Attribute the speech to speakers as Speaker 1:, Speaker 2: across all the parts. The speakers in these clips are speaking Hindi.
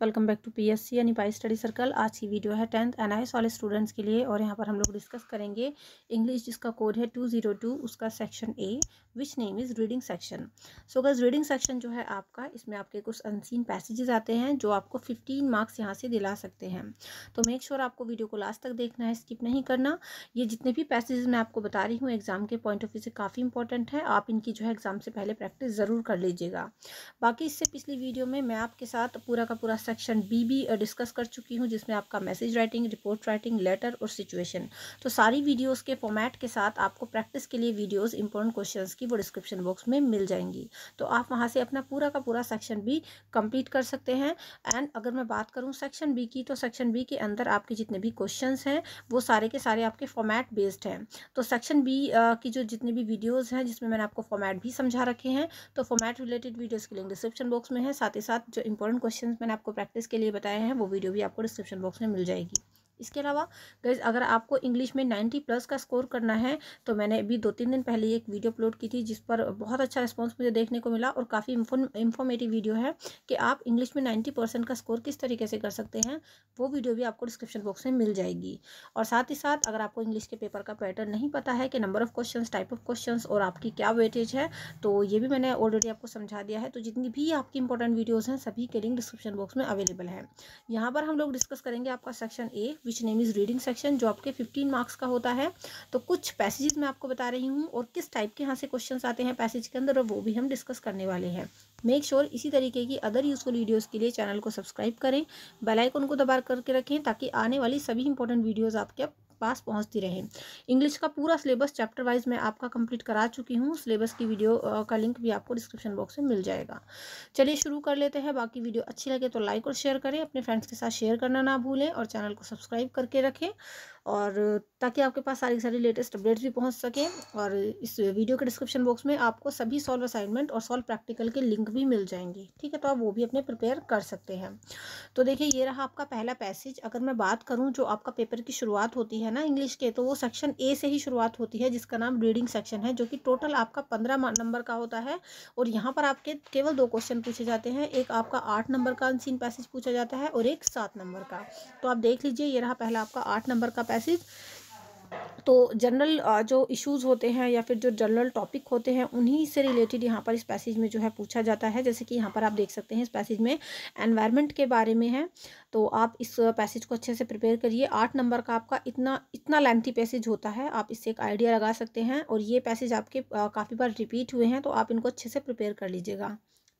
Speaker 1: वेलकम बैक टू पीएससी यानी पाई स्टडी सर्कल आज की वीडियो है टेंथ एन आई वाले स्टूडेंट्स के लिए और यहाँ पर हम लोग डिस्कस करेंगे इंग्लिश जिसका कोड है टू जीरो टू उसका section A which name is reading section so अगर रीडिंग सेक्शन जो है आपका इसमें आपके कुछ अनसीन पैसेजेस आते हैं जो आपको फिफ्टीन मार्क्स यहाँ से दिला सकते हैं तो मेक श्योर sure आपको वीडियो को लास्ट तक देखना है स्किप नहीं करना ये जितने भी पैसेजेस मैं आपको बता रही हूँ एग्ज़ाम के पॉइंट ऑफ व्यू से काफ़ी इंपॉर्टेंट है आप इनकी जो है एग्ज़ाम से पहले प्रैक्टिस ज़रूर कर लीजिएगा बाकी इससे पिछली वीडियो में मैं आपके साथ पूरा का पूरा सेक्शन बी बी डिस्कस कर चुकी हूँ जिसमें आपका message writing report writing letter और सिचुएशन तो सारी वीडियोस के फॉर्मेट के साथ आपको प्रैक्टिस के लिए वीडियोस इंपॉर्टेंट क्वेश्चंस की वो डिस्क्रिप्शन बॉक्स में मिल जाएंगी तो आप वहाँ से अपना पूरा का पूरा सेक्शन बी कंप्लीट कर सकते हैं एंड अगर मैं बात करूँ सेक्शन बी की तो सेक्शन बी के अंदर आपके जितने भी क्वेश्चन हैं वो सारे के सारे आपके फॉर्मेट बेस्ड हैं तो सेक्शन बी uh, की जो जितने भी वीडियोज़ हैं जिसमें मैंने आपको फॉर्मेट भी समझा रखे हैं तो फॉर्मेट रिलेटेड वीडियोज़ के लिंक डिस्क्रिप्शन बॉक्स में है साथ ही साथ जो इंपॉर्टेंट क्वेश्चन मैंने आपको प्रैक्टिस के लिए बताया है वो वीडियो भी आपको डिस्क्रिप्शन बॉक्स में मिल जाएगी इसके अलावा गैस अगर आपको इंग्लिश में नाइन्टी प्लस का स्कोर करना है तो मैंने अभी दो तीन दिन पहले एक वीडियो अपलोड की थी जिस पर बहुत अच्छा रिस्पॉन्स मुझे देखने को मिला और काफ़ी इन्फॉर्मेटिव वीडियो है कि आप इंग्लिश में नाइन्टी परसेंट का स्कोर किस तरीके से कर सकते हैं वो वीडियो भी आपको डिस्क्रिप्शन बॉक्स में मिल जाएगी और साथ ही साथ अगर आपको इंग्लिश के पेपर का पैटर्न नहीं पता है कि number of question type of question और आपकी क्या वेटेज है तो ये भी मैंने ऑलरेडी आपको समझा दिया है तो जितनी भी आपकी इंपॉर्टेंट वीडियोज़ हैं सभी के लिंक डिस्क्रिप्शन बॉक्स में अवेलेबल है यहाँ पर हम लोग डिस्कस करेंगे आपका section A which name is reading section जो आपके फिफ्टीन मार्क्स का होता है तो कुछ पैसेजेस मैं आपको बता रही हूँ और किस टाइप के यहाँ से क्वेश्चन आते हैं पैसेज के अंदर और वो भी हम डिस्कस करने वाले हैं मेक श्योर sure इसी तरीके की अदर यूज़फुल वीडियोज के लिए चैनल को सब्सक्राइब करें बेलाइकन को दबा करके रखें ताकि आने वाली सभी इंपॉर्टेंट वीडियोज आपके पास पहुंचती रहे इंग्लिश का पूरा सिलेबस चैप्टर वाइज मैं आपका कंप्लीट करा चुकी हूँ सिलेबस की वीडियो का लिंक भी आपको डिस्क्रिप्शन बॉक्स में मिल जाएगा चलिए शुरू कर लेते हैं बाकी वीडियो अच्छी लगे तो लाइक और शेयर करें अपने फ्रेंड्स के साथ शेयर करना ना भूलें और चैनल को सब्सक्राइब करके रखें और ताकि आपके पास सारी सारी लेटेस्ट अपडेट्स भी पहुंच सके और इस वीडियो के डिस्क्रिप्शन बॉक्स में आपको सभी सॉल्व असाइनमेंट और सॉल्व प्रैक्टिकल के लिंक भी मिल जाएंगे ठीक है तो आप वो भी अपने प्रिपेयर कर सकते हैं तो देखिए ये रहा आपका पहला पैसेज अगर मैं बात करूँ जो आपका पेपर की शुरुआत होती है ना इंग्लिश के तो वो सेक्शन ए से ही शुरुआत होती है जिसका नाम रीडिंग सेक्शन है जो कि टोटल आपका पंद्रह नंबर का होता है और यहाँ पर आपके केवल दो क्वेश्चन पूछे जाते हैं एक आपका आठ नंबर का अनसीन पैसेज पूछा जाता है और एक सात नंबर का तो आप देख लीजिए ये रहा पहला आपका आठ नंबर का पैसेज तो जनरल जो इश्यूज होते हैं या फिर जो जनरल टॉपिक होते हैं उन्हीं से रिलेटेड यहाँ पर इस पैसेज में जो है पूछा जाता है जैसे कि यहाँ पर आप देख सकते हैं इस पैसेज में एनवायरनमेंट के बारे में है तो आप इस पैसेज को अच्छे से प्रिपेयर करिए आठ नंबर का आपका इतना इतना लेंथी पैसेज होता है आप इससे एक आइडिया लगा सकते हैं और ये पैसेज आपके काफ़ी बार रिपीट हुए हैं तो आप इनको अच्छे से प्रिपेयर कर लीजिएगा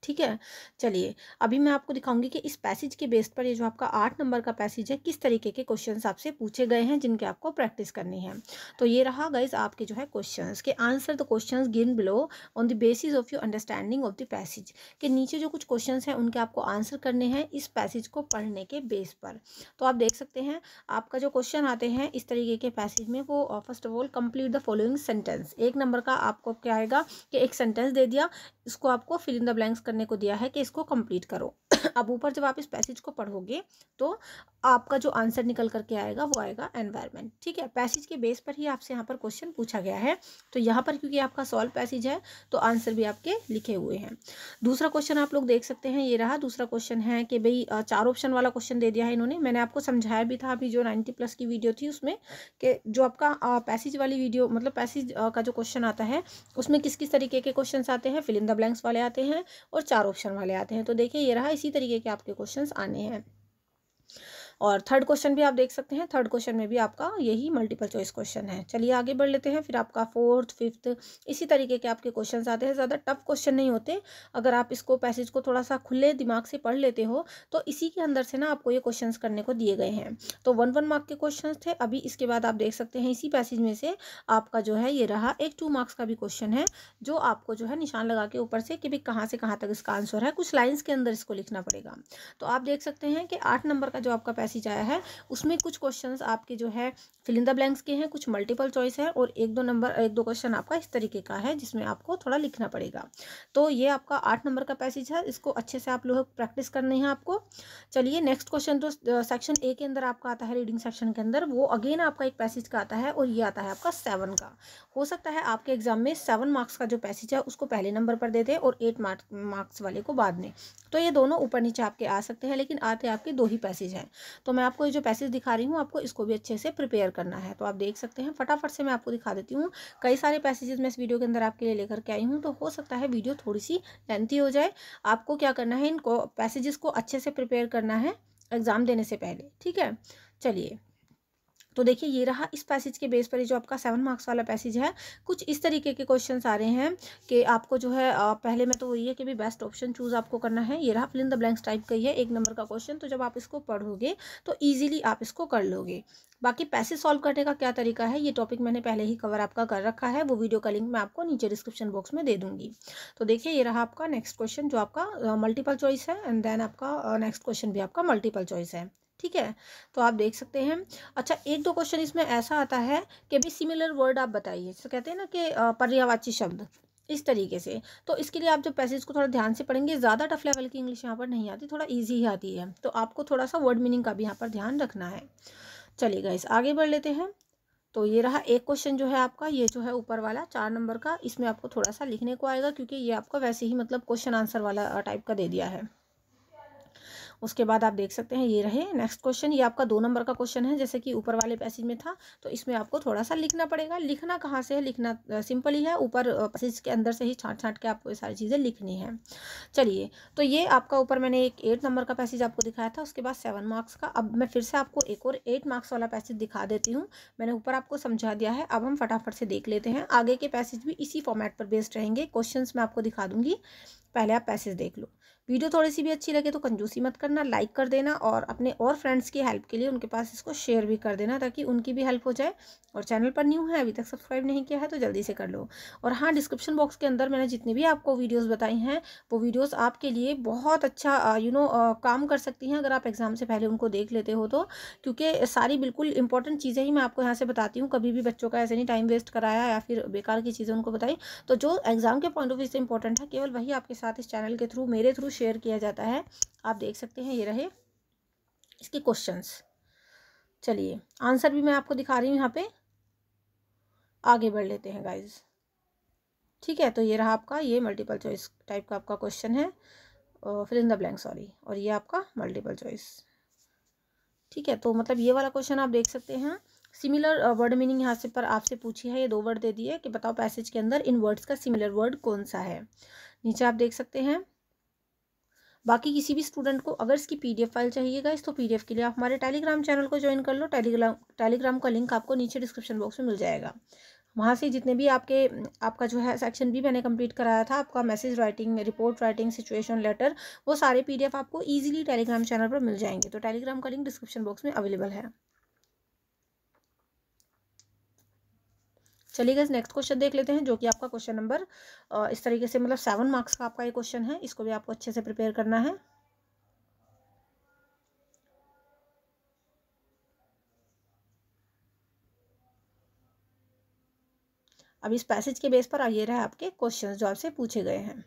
Speaker 1: ठीक है चलिए अभी मैं आपको दिखाऊंगी कि इस पैसेज के बेस पर ये जो आपका आठ नंबर का पैसेज है किस तरीके के क्वेश्चन आपसे पूछे गए हैं जिनके आपको प्रैक्टिस करनी है तो ये रहा गाइज आपके जो है क्वेश्चन के answer the question given below on the basis of your understanding of the passage के नीचे जो कुछ क्वेश्चन हैं उनके आपको आंसर करने हैं इस पैसेज को पढ़ने के बेस पर तो आप देख सकते हैं आपका जो क्वेश्चन आते हैं इस तरीके के पैसेज में वो first of all complete the following sentence एक नंबर का आपको क्या आएगा कि एक सेंटेंस दे दिया इसको आपको फिल इन द ब्लैंक्स करने करने को दिया है कि इसको कंप्लीट करो अब ऊपर जब आप इस पैसेज को पढ़ोगे तो आपका जो आंसर निकल करके आएगा वो आएगा एनवायरमेंट ठीक है पैसेज के बेस पर ही आपसे यहाँ पर क्वेश्चन पूछा गया है तो यहाँ पर क्योंकि आपका सॉल्व पैसेज है तो आंसर भी आपके लिखे हुए हैं दूसरा क्वेश्चन आप लोग देख सकते हैं ये रहा दूसरा क्वेश्चन है कि भाई चार ऑप्शन वाला क्वेश्चन दे दिया है इन्होंने मैंने आपको समझाया भी था अभी जो नाइन्टी प्लस की वीडियो थी उसमें कि जो आपका पैसेज वाली वीडियो मतलब पैसेज का जो क्वेश्चन आता है उसमें किस किस तरीके के क्वेश्चन आते हैं फिलिंदा ब्लैंक्स वाले आते हैं और चार ऑप्शन वाले आते हैं तो देखिए ये रहा इसी तरीके के आपके क्वेश्चन आने हैं और थर्ड क्वेश्चन भी आप देख सकते हैं थर्ड क्वेश्चन में भी आपका यही मल्टीपल चॉइस क्वेश्चन है चलिए आगे बढ़ लेते हैं फिर आपका फोर्थ फिफ्थ इसी तरीके के आपके क्वेश्चन आते हैं ज़्यादा टफ क्वेश्चन नहीं होते अगर आप इसको पैसेज को थोड़ा सा खुले दिमाग से पढ़ लेते हो तो इसी के अंदर से ना आपको ये क्वेश्चन करने को दिए गए हैं तो वन वन मार्क के क्वेश्चन थे अभी इसके बाद आप देख सकते हैं इसी पैसेज में से आपका जो है ये रहा एक टू मार्क्स का भी क्वेश्चन है जो आपको जो है निशान लगा के ऊपर से कि भाई कहाँ से कहाँ तक इसका आंसर है कुछ लाइन्स के अंदर इसको लिखना पड़ेगा तो आप देख सकते हैं कि आठ नंबर का जो आपका पैसेज आया है उसमें कुछ क्वेश्चन आपके जो है फिलिंदा ब्लैंक्स के हैं कुछ मल्टीपल चॉइस है और एक दो नंबर एक दो क्वेश्चन आपका इस तरीके का है जिसमें आपको थोड़ा लिखना पड़ेगा तो ये आपका आठ नंबर का पैसेज है इसको अच्छे से आप लोग प्रैक्टिस करनी है आपको चलिए नेक्स्ट क्वेश्चन जो सेक्शन ए के अंदर आपका आता है रीडिंग सेक्शन के अंदर वो अगेन आपका एक पैसेज का आता है और ये आता है आपका सेवन का हो सकता है आपके एग्जाम में सेवन मार्क्स का जो पैसेज है उसको पहले नंबर पर दे दे और एट मार्क्स वाले को बाद में तो ये दोनों ऊपर नीचे आपके आ सकते हैं लेकिन आते आपके दो ही पैसेज हैं तो मैं आपको ये जो पैसेज दिखा रही हूँ आपको इसको भी अच्छे से प्रिपेयर करना है तो आप देख सकते हैं फटाफट से मैं आपको दिखा देती हूँ कई सारे पैसेजेस मैं इस वीडियो के अंदर आपके लिए लेकर के आई हूँ तो हो सकता है वीडियो थोड़ी सी लेंथी हो जाए आपको क्या करना है इनको पैसेजेस को अच्छे से प्रिपेयर करना है एग्ज़ाम देने से पहले ठीक है चलिए तो देखिए ये रहा इस पैसेज के बेस पर जो आपका सेवन मार्क्स वाला पैसेज है कुछ इस तरीके के क्वेश्चन आ रहे हैं कि आपको जो है पहले में तो वही है कि भी बेस्ट ऑप्शन चूज़ आपको करना है ये रहा fill in the blanks type का ही है एक नंबर का क्वेश्चन तो जब आप इसको पढ़ोगे तो ईजिली आप इसको कर लोगे बाकी पैसे सॉल्व करने का क्या तरीका है ये टॉपिक मैंने पहले ही कवर आपका कर रखा है वो वीडियो का लिंक मैं आपको नीचे डिस्क्रिप्शन बॉक्स में दे दूंगी तो देखिए ये रहा आपका नेक्स्ट क्वेश्चन जो आपका मल्टीपल चॉइस है एंड देन आपका नेक्स्ट क्वेश्चन भी आपका मल्टीपल चॉइस है ठीक है तो आप देख सकते हैं अच्छा एक दो क्वेश्चन इसमें ऐसा आता है कि भी सिमिलर वर्ड आप बताइए जैसे कहते हैं ना कि पर्यावाची शब्द इस तरीके से तो इसके लिए आप जो पैसेज को थोड़ा ध्यान से पढ़ेंगे ज़्यादा टफ लेवल की इंग्लिश यहाँ पर नहीं आती थोड़ा ईजी ही आती है तो आपको थोड़ा सा वर्ड मीनिंग का भी यहाँ पर ध्यान रखना है चलिएगा इस आगे बढ़ लेते हैं तो ये रहा एक क्वेश्चन जो है आपका ये जो है ऊपर वाला चार नंबर का इसमें आपको थोड़ा सा लिखने को आएगा क्योंकि ये आपका वैसे ही मतलब क्वेश्चन आंसर वाला टाइप का दे दिया है उसके बाद आप देख सकते हैं ये रहे नेक्स्ट क्वेश्चन ये आपका दो नंबर का क्वेश्चन है जैसे कि ऊपर वाले पैसेज में था तो इसमें आपको थोड़ा सा लिखना पड़ेगा लिखना कहाँ से है लिखना सिंपल ही है ऊपर पैसेज के अंदर से ही छाँट छाँट के आपको ये सारी चीज़ें लिखनी है चलिए तो ये आपका ऊपर मैंने एक एट नंबर का पैसेज आपको दिखाया था उसके बाद सेवन मार्क्स का अब मैं फिर से आपको एक और एट मार्क्स वाला पैसेज दिखा देती हूँ मैंने ऊपर आपको समझा दिया है अब हम फटाफट से देख लेते हैं आगे के पैसेज भी इसी फॉर्मेट पर बेस्ड रहेंगे क्वेश्चन मैं आपको दिखा दूंगी पहले आप पैसेज देख लो वीडियो थोड़ी सी भी अच्छी लगे तो कंजूसी मत करना लाइक कर देना और अपने और फ्रेंड्स की हेल्प के लिए उनके पास इसको शेयर भी कर देना ताकि उनकी भी हेल्प हो जाए और चैनल पर न्यू है अभी तक सब्सक्राइब नहीं किया है तो जल्दी से कर लो और हाँ डिस्क्रिप्शन बॉक्स के अंदर मैंने जितनी भी आपको वीडियोज़ बताई हैं वो वीडियोज़ आपके लिए बहुत अच्छा यू नो काम कर सकती हैं अगर आप एग्ज़ाम से पहले उनको देख लेते हो तो क्योंकि सारी बिल्कुल इंपॉर्टेंट चीज़ें ही मैं आपको यहाँ से बताती हूँ कभी भी बच्चों का ऐसे नहीं टाइम वेस्ट कराया या फिर बेकार की चीज़ें उनको बताई तो जो एग्ज़ाम के पॉइंट ऑफ व्यू से इंपॉर्टेंट है केवल वही आपके साथ इस चैनल के थ्रू मेरे थ्रू शेयर किया जाता है आप देख सकते हैं ये रहे इसके क्वेश्चंस चलिए आंसर भी मैं आपको दिखा रही हूँ यहाँ पे आगे बढ़ लेते हैं गाइज ठीक है तो ये रहा आपका ये मल्टीपल चॉइस टाइप का आपका क्वेश्चन है fill in the blank sorry और ये आपका मल्टीपल चॉइस ठीक है तो मतलब ये वाला क्वेश्चन आप देख सकते हैं सिमिलर वर्ड मीनिंग यहाँ से पर आपसे पूछी है ये दो वर्ड दे दिए कि बताओ पैसेज के अंदर इन वर्ड्स का सिमिलर वर्ड कौन सा है नीचे आप देख सकते हैं बाकी किसी भी स्टूडेंट को अगर इसकी पीडीएफ फाइल चाहिए गाइस तो पीडीएफ के लिए आप हमारे टेलीग्राम चैनल को ज्वाइन कर लो टेलीग्राम टेलीग्राम का लिंक आपको नीचे डिस्क्रिप्शन बॉक्स में मिल जाएगा वहाँ से जितने भी आपके आपका जो है सेक्शन भी मैंने कंप्लीट कराया था आपका message writing report writing situation letter वो सारे पीडीएफ आपको ईजिली टेलीग्राम चैनल पर मिल जाएंगे तो टेलीग्राम का लिंक डिस्क्रिप्शन बॉक्स में अवेलेबल है चलिए गैस नेक्स्ट क्वेश्चन देख लेते हैं जो कि आपका क्वेश्चन नंबर इस तरीके से मतलब सेवन मार्क्स का आपका ये क्वेश्चन है इसको भी आपको अच्छे से प्रिपेयर करना है अब इस पैसेज के बेस पर ये रहे आपके क्वेश्चंस जो आपसे पूछे गए हैं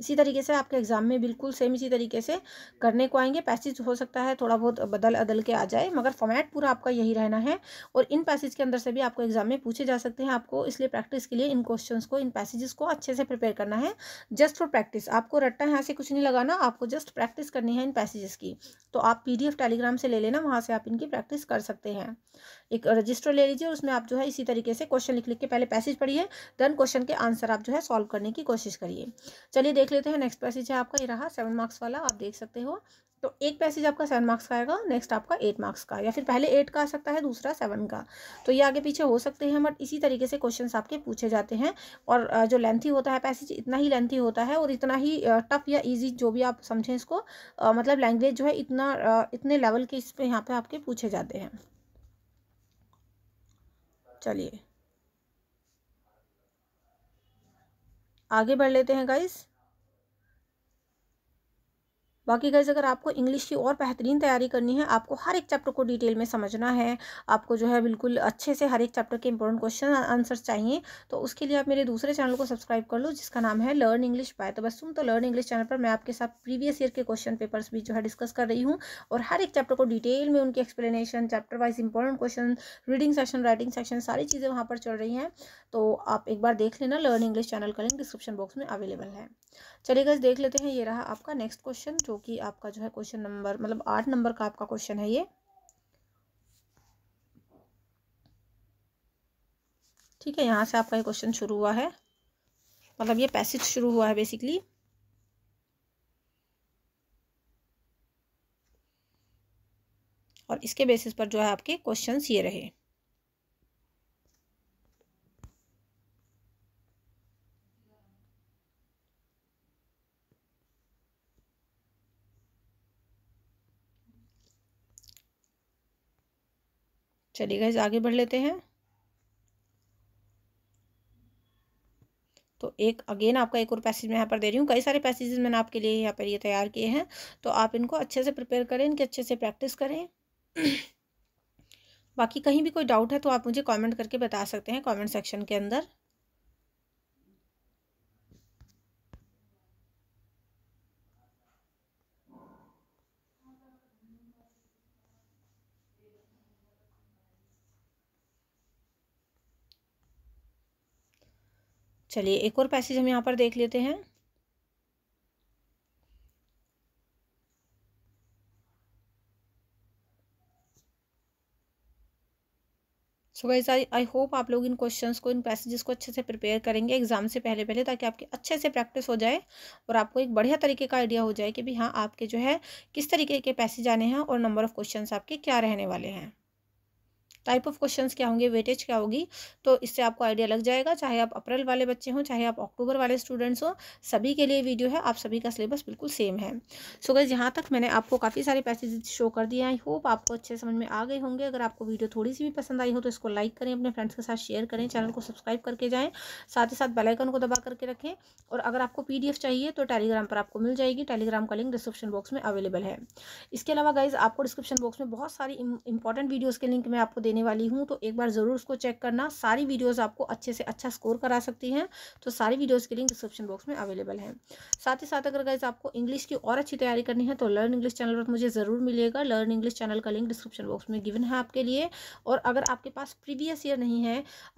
Speaker 1: इसी तरीके से आपके एग्ज़ाम में बिल्कुल सेम इसी तरीके से करने को आएंगे पैसेज हो सकता है थोड़ा बहुत बदल अदल के आ जाए मगर फॉर्मेट पूरा आपका यही रहना है और इन पैसेज के अंदर से भी आपको एग्ज़ाम में पूछे जा सकते हैं आपको इसलिए प्रैक्टिस के लिए इन क्वेश्चन को इन पैसेजेस को अच्छे से प्रिपेयर करना है जस्ट फॉर प्रैक्टिस आपको रट्टा यहाँ से कुछ नहीं लगाना आपको जस्ट प्रैक्टिस करनी है इन पैसेजेस की तो आप पी टेलीग्राम से ले लेना वहाँ से आप इनकी प्रैक्टिस कर सकते हैं एक रजिस्टर ले लीजिए उसमें आप जो है इसी तरीके से क्वेश्चन लिख लिख के पहले पैसेज पढ़िए देन क्वेश्चन के आंसर आप जो है सॉल्व करने की कोशिश करिए चलिए देख लेते हैं नेक्स्ट पैसेज है आपका ये रहा सेवन मार्क्स वाला आप देख सकते हो तो एक पैसेज आपका सेवन मार्क्स का आएगा नेक्स्ट आपका एट मार्क्स का या फिर पहले एट का आ सकता है दूसरा सेवन का तो ये आगे पीछे हो सकते हैं बट इसी तरीके से क्वेश्चन आपके पूछे जाते हैं और जो लेंथी होता है पैसेज इतना ही लेंथी होता है और इतना ही टफ या ईजी जो भी आप समझें इसको मतलब लैंग्वेज जो है इतना इतने लेवल के इस पर यहाँ पर आपके पूछे जाते हैं चलिए आगे बढ़ लेते हैं गाइस बाकी गाइज अगर आपको इंग्लिश की और बेहतरीन तैयारी करनी है आपको हर एक चैप्टर को डिटेल में समझना है आपको जो है बिल्कुल अच्छे से हर एक चैप्टर के इंपॉर्टेंट क्वेश्चन आंसर चाहिए तो उसके लिए आप मेरे दूसरे चैनल को सब्सक्राइब कर लो जिसका नाम है लर्न इंग्लिश बाय तो बस तुम तो लर्न इंग्लिश चैनल पर मैं आपके साथ प्रीवियस ईयर के क्वेश्चन पेपर्स भी जो है डिस्कस कर रही हूँ और हर एक चैप्टर को डिटेल में उनकी explanation chapter wise important question reading section writing section सारी चीज़ें वहाँ पर चल रही हैं तो आप एक बार देख लेना लर्न इंग्लिश चैनल का लिंक डिस्क्रिप्शन बॉक्स में अवेलेबल है चलिए गज देख लेते हैं ये रहा आपका नेक्स्ट क्वेश्चन जो कि आपका जो है क्वेश्चन नंबर मतलब आठ नंबर का आपका क्वेश्चन है ये ठीक है यहाँ से आपका ये क्वेश्चन शुरू हुआ है मतलब ये पैसेज शुरू हुआ है बेसिकली और इसके बेसिस पर जो है आपके क्वेश्चंस ये रहे चलिए गाइज आगे बढ़ लेते हैं तो एक अगेन आपका एक और पैसेज मैं यहाँ पर दे रही हूँ कई सारे पैसेजेस मैंने आपके लिए यहाँ पर ये तैयार किए हैं तो आप इनको अच्छे से प्रिपेयर करें इनके अच्छे से प्रैक्टिस करें बाकी कहीं भी कोई डाउट है तो आप मुझे कमेंट करके बता सकते हैं कमेंट सेक्शन के अंदर चलिए एक और पैसेज हम यहाँ पर देख लेते हैं so guys I I hope आप लोग इन क्वेश्चंस को इन पैसेजेस को अच्छे से प्रिपेयर करेंगे एग्जाम से पहले पहले ताकि आपकी अच्छे से प्रैक्टिस हो जाए और आपको एक बढ़िया तरीके का आइडिया हो जाए कि भी हाँ आपके जो है किस तरीके के पैसेज आने हैं और नंबर ऑफ क्वेश्चंस आपके क्या रहने वाले हैं टाइप ऑफ क्वेश्चंस क्या होंगे वेटेज क्या होगी तो इससे आपको आइडिया लग जाएगा चाहे आप अप्रैल वाले बच्चे हों चाहे आप अक्टूबर वाले स्टूडेंट्स हों सभी के लिए वीडियो है आप सभी का सिलेबस बिल्कुल सेम है सो so यहाँ तक मैंने आपको काफ़ी सारे पैसेज शो कर दिए आई होप आपको अच्छे समझ में आ गए होंगे अगर आपको वीडियो थोड़ी सी भी पसंद आई हो तो इसको लाइक करें अपने फ्रेंड्स के साथ शेयर करें चैनल को सब्सक्राइब करके जाएँ साथ ही साथ बेलाइकन को दबा करके रखें और अगर आपको पी चाहिए तो टेलीग्राम पर आपको मिल जाएगी टेलीग्राम का लिंक डिस्क्रिप्शन बॉक्स में अवेलेबल है इसके अलावा गाइज आपको डिस्क्रिप्शन बॉक्स में बहुत सारी इंपॉर्टेंट वीडियोज़ के लिंक मैं आपको देने वाली हूँ तो एक बार ज़रूर उसको चेक करना सारी वीडियोज़ आपको अच्छे से अच्छा स्कोर करा सकती हैं तो सारी वीडियोज़ की लिंक डिस्क्रिप्शन बॉक्स में अवेलेबल है साथ ही साथ अगर गाइज आपको इंग्लिश की और अच्छी तैयारी करनी है तो लर्न इंग्लिश चैनल पर मुझे ज़रूर मिलेगा लर्न इंग्लिश चैनल का लिंक डिस्क्रिप्शन बॉक्स में गिवन है आपके लिए और अगर आपके पास प्रीवियस ईयर नहीं है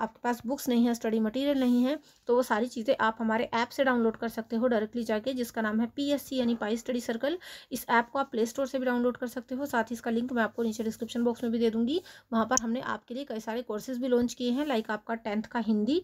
Speaker 1: आपके पास बुक्स नहीं है स्टडी मटेरियल नहीं है तो वो सारी चीज़ें आप हमारे ऐप से डाउनलोड कर सकते हो डायरेक्टली जाके जिसका नाम है पी यानी पाई स्टडी सर्कल इस ऐप को आप प्ले स्टोर से भी डाउनलोड कर सकते हो साथ ही इसका लिंक मैं आपको नीचे डिस्क्रिप्शन बॉक्स में भी दे दूंगी वहाँ पर हमने आपके लिए कई सारे कोर्सेज भी लॉन्च किए हैं लाइक आपका टेंथ का हिंदी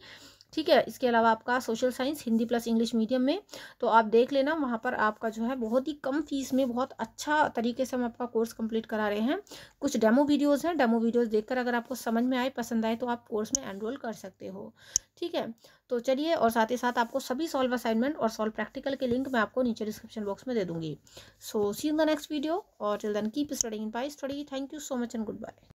Speaker 1: ठीक है इसके अलावा आपका social science Hindi plus English medium में तो आप देख लेना वहाँ पर आपका जो है बहुत ही कम फीस में बहुत अच्छा तरीके से हम आपका कोर्स कंप्लीट करा रहे हैं कुछ डेमो वीडियोस हैं डेमो वीडियोस देखकर अगर आपको समझ में आए पसंद आए तो आप कोर्स में एनरोल कर सकते हो ठीक है तो चलिए और साथ ही साथ आपको सभी सॉल्व असाइनमेंट और सॉल्व प्रैक्टिकल के लिंक मैं आपको नीचे डिस्क्रिप्शन बॉक्स में दे दूँगी so see in the next video और till then keep studying bye study thank you so much and good bye